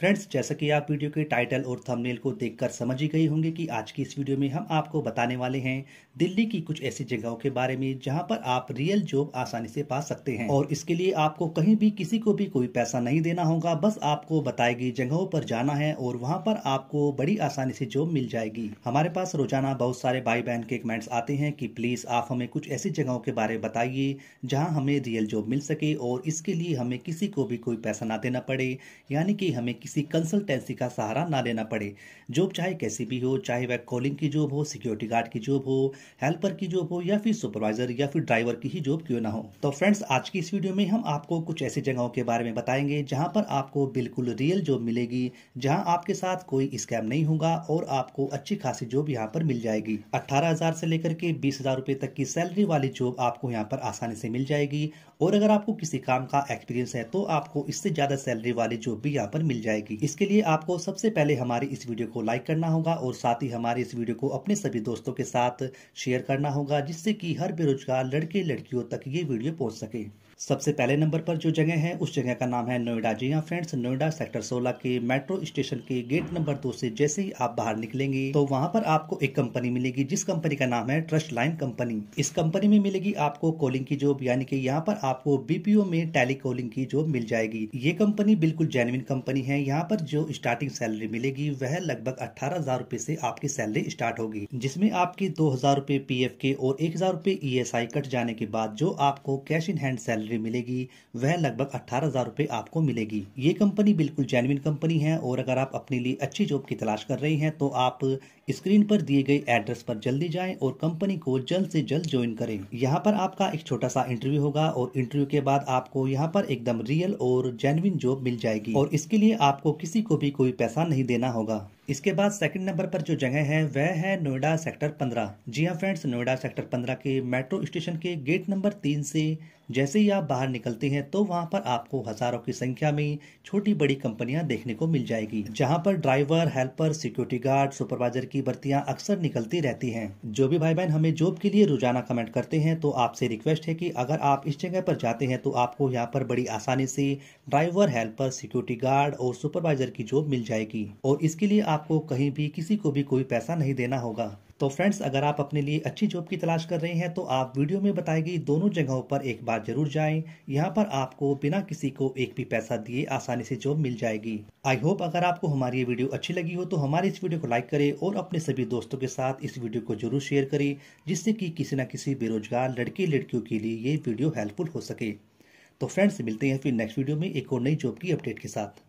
friends जैसा कि आप वीडियो के टाइटल और थंबनेल को देखकर समझ ही गए होंगे कि आज की इस वीडियो में हम आपको बताने वाले हैं दिल्ली की कुछ ऐसी जगहों के बारे में जहां पर आप रियल जॉब आसानी से पा सकते हैं और इसके लिए आपको कहीं भी किसी को भी कोई पैसा नहीं देना होगा बस आपको बताई गई जगहों पर जाना है और वहाँ पर आपको बड़ी आसानी से जॉब मिल जाएगी हमारे पास रोजाना बहुत सारे भाई बहन के कमेंट्स आते हैं की प्लीज आप हमें कुछ ऐसी जगहों के बारे में बताइए जहाँ हमें रियल जॉब मिल सके और इसके लिए हमें किसी को भी कोई पैसा ना देना पड़े यानी की हमें किसी कंसल्टेंसी का सहारा ना लेना पड़े जॉब चाहे कैसी भी हो चाहे वह कॉलिंग की जॉब हो सिक्योरिटी गार्ड की जॉब हो हेल्पर की जॉब हो या फिर सुपरवाइजर या फिर ड्राइवर की ही जॉब क्यों ना हो तो फ्रेंड्स आज की इस वीडियो में हम आपको कुछ ऐसी जगहों के बारे में बताएंगे जहाँ पर आपको बिल्कुल रियल जॉब मिलेगी जहाँ आपके साथ कोई स्कैम नहीं होगा और आपको अच्छी खासी जॉब यहाँ पर मिल जाएगी अट्ठारह से लेकर के बीस हजार तक की सैलरी वाली जॉब आपको यहाँ पर आसानी से मिल जाएगी और अगर आपको किसी काम का एक्सपीरियंस है तो आपको इससे ज़्यादा सैलरी वाली जॉब भी यहाँ पर मिल जाएगी जाएगी इसके लिए आपको सबसे पहले हमारे इस वीडियो को लाइक करना होगा और साथ ही हमारे इस वीडियो को अपने सभी दोस्तों के साथ शेयर करना होगा जिससे कि हर बेरोजगार लड़के लड़कियों तक ये वीडियो पहुँच सके सबसे पहले नंबर पर जो जगह है उस जगह का नाम है नोएडा जी हाँ फ्रेंड्स नोएडा सेक्टर 16 के मेट्रो स्टेशन के गेट नंबर दो से जैसे ही आप बाहर निकलेंगे तो वहाँ पर आपको एक कंपनी मिलेगी जिस कंपनी का नाम है ट्रस्ट लाइन कंपनी इस कंपनी में मिलेगी आपको कॉलिंग की जॉब यानी कि यहाँ पर आपको बीपीओ में टेली कॉलिंग की जॉब मिल जाएगी ये कंपनी बिल्कुल जेनविन कंपनी है यहाँ पर जो स्टार्टिंग सैलरी मिलेगी वह लगभग अठारह हजार रूपए से आपकी सैलरी स्टार्ट होगी जिसमें आपकी दो हजार रूपए पी एफ के और एक हजार रूपए ई e एस आई कट जाने के बाद जो आपको कैश इन हैंड सैलरी मिलेगी वह लगभग अठारह हजार रूपए आपको मिलेगी ये कंपनी बिल्कुल जेनुइन कंपनी है और अगर आप अपने लिए अच्छी जॉब की तलाश कर रही है तो आप स्क्रीन पर दिए गए एड्रेस पर जल्दी जाएं और कंपनी को जल्द से जल्द ज्वाइन करें यहाँ पर आपका एक छोटा सा इंटरव्यू होगा और इंटरव्यू के बाद आपको यहाँ पर एकदम रियल और जेनविन जॉब मिल जाएगी और इसके लिए आपको किसी को भी कोई पैसा नहीं देना होगा इसके बाद सेकंड नंबर पर जो जगह है वह है नोएडा सेक्टर पंद्रह जी हाँ फ्रेंड्स नोएडा सेक्टर पंद्रह के मेट्रो स्टेशन के गेट नंबर तीन से जैसे ही आप बाहर निकलते हैं तो वहाँ पर आपको हजारों की संख्या में छोटी बड़ी कंपनियां देखने को मिल जाएगी जहाँ पर driver helper security guard supervisor की भर्तियां अक्सर निकलती रहती हैं जो भी भाई बहन हमें जॉब के लिए रोजाना कमेंट करते हैं तो आपसे रिक्वेस्ट है कि अगर आप इस जगह पर जाते हैं तो आपको यहाँ पर बड़ी आसानी से ड्राइवर हेल्पर सिक्योरिटी गार्ड और सुपरवाइजर की जॉब मिल जाएगी और इसके लिए आप आपको कहीं भी किसी को भी कोई पैसा नहीं देना होगा तो फ्रेंड्स अगर आप अपने लिए अच्छी जॉब की तलाश कर रहे हैं तो आप वीडियो में बताई गई दोनों जगहों पर एक बार जरूर जाएं यहां पर आपको बिना किसी को एक भी पैसा दिए आसानी से जॉब मिल जाएगी आई होप अगर आपको हमारी ये वीडियो अच्छी लगी हो तो हमारे इस वीडियो को लाइक करें और अपने सभी दोस्तों के साथ इस वीडियो को जरूर शेयर करें जिससे कि किसी न किसी बेरोजगार लड़के लड़कियों के लिए ये वीडियो हेल्पफुल हो सके तो फ्रेंड्स मिलते हैं फिर नेक्स्ट वीडियो में एक और नई जॉब की अपडेट के साथ